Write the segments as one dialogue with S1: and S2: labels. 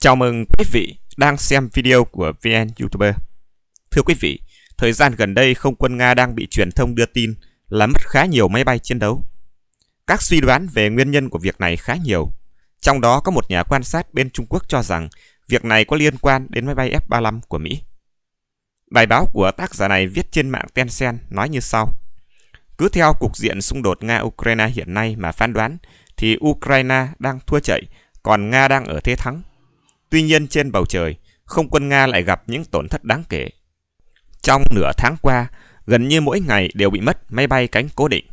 S1: Chào mừng quý vị đang xem video của VN YouTuber. Thưa quý vị, thời gian gần đây không quân Nga đang bị truyền thông đưa tin là mất khá nhiều máy bay chiến đấu. Các suy đoán về nguyên nhân của việc này khá nhiều. Trong đó có một nhà quan sát bên Trung Quốc cho rằng việc này có liên quan đến máy bay F-35 của Mỹ. Bài báo của tác giả này viết trên mạng Tencent nói như sau. Cứ theo cục diện xung đột Nga-Ukraine hiện nay mà phán đoán thì Ukraine đang thua chạy, còn Nga đang ở thế thắng Tuy nhiên trên bầu trời, không quân Nga lại gặp những tổn thất đáng kể. Trong nửa tháng qua, gần như mỗi ngày đều bị mất máy bay cánh cố định.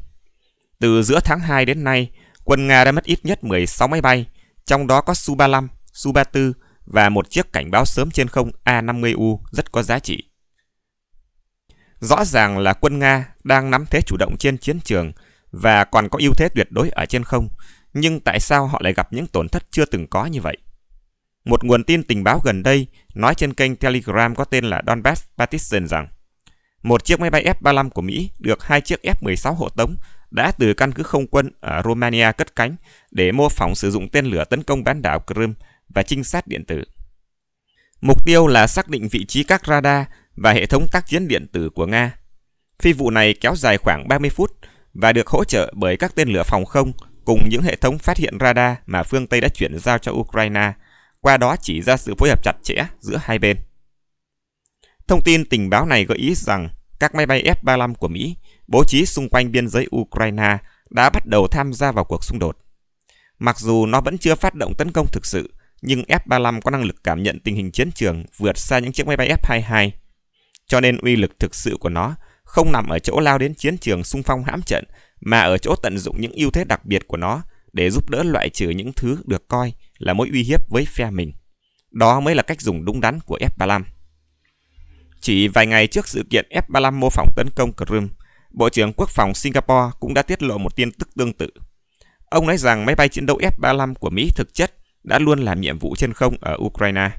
S1: Từ giữa tháng 2 đến nay, quân Nga đã mất ít nhất 16 máy bay, trong đó có Su-35, Su-34 và một chiếc cảnh báo sớm trên không A-50U rất có giá trị. Rõ ràng là quân Nga đang nắm thế chủ động trên chiến trường và còn có ưu thế tuyệt đối ở trên không, nhưng tại sao họ lại gặp những tổn thất chưa từng có như vậy? Một nguồn tin tình báo gần đây nói trên kênh Telegram có tên là Donbass Batistan rằng một chiếc máy bay F-35 của Mỹ được hai chiếc F-16 hộ tống đã từ căn cứ không quân ở Romania cất cánh để mô phỏng sử dụng tên lửa tấn công bán đảo Crimea và trinh sát điện tử. Mục tiêu là xác định vị trí các radar và hệ thống tác chiến điện tử của Nga. Phi vụ này kéo dài khoảng 30 phút và được hỗ trợ bởi các tên lửa phòng không cùng những hệ thống phát hiện radar mà phương Tây đã chuyển giao cho Ukraine – qua đó chỉ ra sự phối hợp chặt chẽ giữa hai bên. Thông tin tình báo này gợi ý rằng các máy bay F-35 của Mỹ bố trí xung quanh biên giới Ukraine đã bắt đầu tham gia vào cuộc xung đột. Mặc dù nó vẫn chưa phát động tấn công thực sự, nhưng F-35 có năng lực cảm nhận tình hình chiến trường vượt xa những chiếc máy bay F-22, cho nên uy lực thực sự của nó không nằm ở chỗ lao đến chiến trường xung phong hãm trận, mà ở chỗ tận dụng những ưu thế đặc biệt của nó để giúp đỡ loại trừ những thứ được coi là mối uy hiếp với phe mình. Đó mới là cách dùng đúng đắn của F-35. Chỉ vài ngày trước sự kiện F-35 mô phỏng tấn công Crimea, Bộ trưởng Quốc phòng Singapore cũng đã tiết lộ một tin tức tương tự. Ông nói rằng máy bay chiến đấu F-35 của Mỹ thực chất đã luôn làm nhiệm vụ trên không ở Ukraine.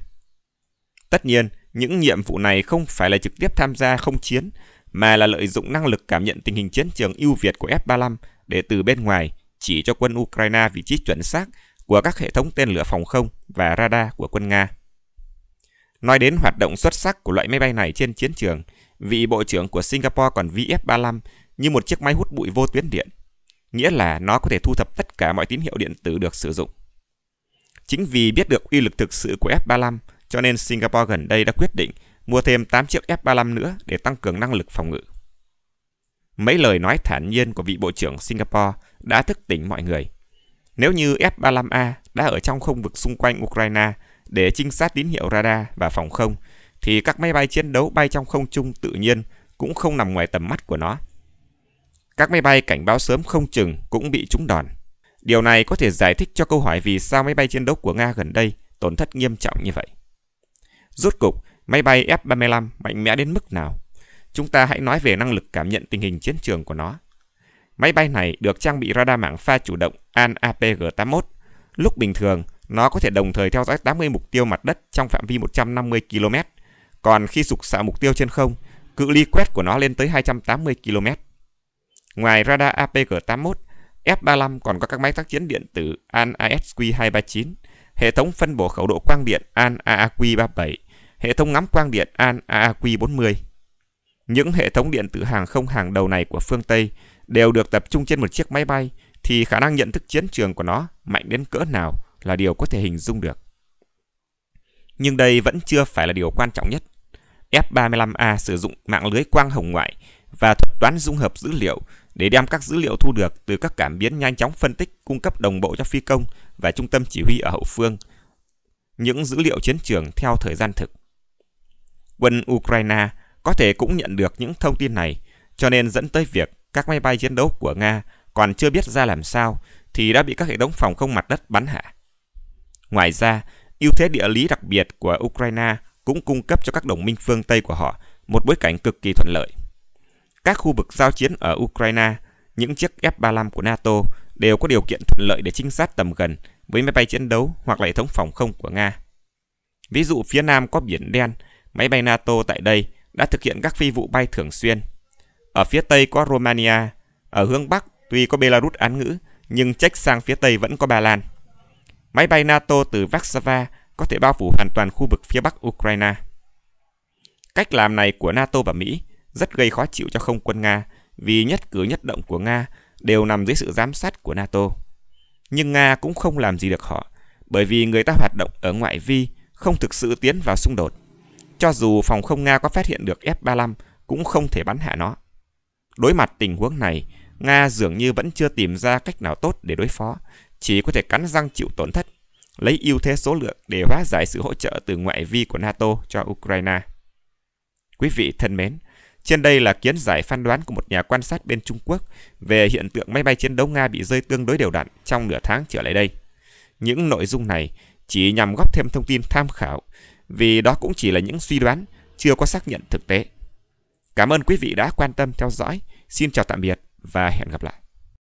S1: Tất nhiên, những nhiệm vụ này không phải là trực tiếp tham gia không chiến, mà là lợi dụng năng lực cảm nhận tình hình chiến trường ưu việt của F-35 để từ bên ngoài chỉ cho quân Ukraine vị trí chuẩn xác của các hệ thống tên lửa phòng không và radar của quân Nga. Nói đến hoạt động xuất sắc của loại máy bay này trên chiến trường, vị bộ trưởng của Singapore còn ví F-35 như một chiếc máy hút bụi vô tuyến điện, nghĩa là nó có thể thu thập tất cả mọi tín hiệu điện tử được sử dụng. Chính vì biết được uy lực thực sự của F-35, cho nên Singapore gần đây đã quyết định mua thêm 8 chiếc F-35 nữa để tăng cường năng lực phòng ngự. Mấy lời nói thản nhiên của vị bộ trưởng Singapore đã thức tỉnh mọi người. Nếu như F-35A đã ở trong không vực xung quanh Ukraine để trinh sát tín hiệu radar và phòng không, thì các máy bay chiến đấu bay trong không trung tự nhiên cũng không nằm ngoài tầm mắt của nó. Các máy bay cảnh báo sớm không chừng cũng bị trúng đòn. Điều này có thể giải thích cho câu hỏi vì sao máy bay chiến đấu của Nga gần đây tổn thất nghiêm trọng như vậy. Rốt cục, máy bay F-35 mạnh mẽ đến mức nào? Chúng ta hãy nói về năng lực cảm nhận tình hình chiến trường của nó. Máy bay này được trang bị radar mảng pha chủ động AN APG-81. Lúc bình thường, nó có thể đồng thời theo dõi 80 mục tiêu mặt đất trong phạm vi 150 km. Còn khi sục xạ mục tiêu trên không, cự ly quét của nó lên tới 280 km. Ngoài radar APG-81, F-35 còn có các máy tác chiến điện tử AN ASQ-239, hệ thống phân bổ khẩu độ quang điện AN AAQ-37, hệ thống ngắm quang điện AN AAQ-40. Những hệ thống điện tử hàng không hàng đầu này của phương Tây đều được tập trung trên một chiếc máy bay thì khả năng nhận thức chiến trường của nó mạnh đến cỡ nào là điều có thể hình dung được. Nhưng đây vẫn chưa phải là điều quan trọng nhất. F-35A sử dụng mạng lưới quang hồng ngoại và thuật toán dung hợp dữ liệu để đem các dữ liệu thu được từ các cảm biến nhanh chóng phân tích cung cấp đồng bộ cho phi công và trung tâm chỉ huy ở hậu phương những dữ liệu chiến trường theo thời gian thực. Quân Ukraine có thể cũng nhận được những thông tin này, cho nên dẫn tới việc các máy bay chiến đấu của Nga còn chưa biết ra làm sao thì đã bị các hệ thống phòng không mặt đất bắn hạ. Ngoài ra, ưu thế địa lý đặc biệt của Ukraine cũng cung cấp cho các đồng minh phương Tây của họ một bối cảnh cực kỳ thuận lợi. Các khu vực giao chiến ở Ukraine, những chiếc F-35 của NATO đều có điều kiện thuận lợi để trinh sát tầm gần với máy bay chiến đấu hoặc là hệ thống phòng không của Nga. Ví dụ phía Nam có Biển Đen, máy bay NATO tại đây đã thực hiện các phi vụ bay thường xuyên ở phía tây có Romania, ở hướng bắc tuy có Belarus án ngữ, nhưng trách sang phía tây vẫn có Ba Lan. Máy bay NATO từ Warsaw có thể bao phủ hoàn toàn khu vực phía bắc Ukraine. Cách làm này của NATO và Mỹ rất gây khó chịu cho không quân Nga vì nhất cử nhất động của Nga đều nằm dưới sự giám sát của NATO. Nhưng Nga cũng không làm gì được họ, bởi vì người ta hoạt động ở ngoại vi, không thực sự tiến vào xung đột. Cho dù phòng không Nga có phát hiện được F-35 cũng không thể bắn hạ nó. Đối mặt tình huống này, Nga dường như vẫn chưa tìm ra cách nào tốt để đối phó, chỉ có thể cắn răng chịu tổn thất, lấy ưu thế số lượng để hóa giải sự hỗ trợ từ ngoại vi của NATO cho Ukraine. Quý vị thân mến, trên đây là kiến giải phán đoán của một nhà quan sát bên Trung Quốc về hiện tượng máy bay chiến đấu Nga bị rơi tương đối đều đặn trong nửa tháng trở lại đây. Những nội dung này chỉ nhằm góp thêm thông tin tham khảo, vì đó cũng chỉ là những suy đoán chưa có xác nhận thực tế. Cảm ơn quý vị đã quan tâm theo dõi. Xin chào tạm biệt và hẹn gặp lại.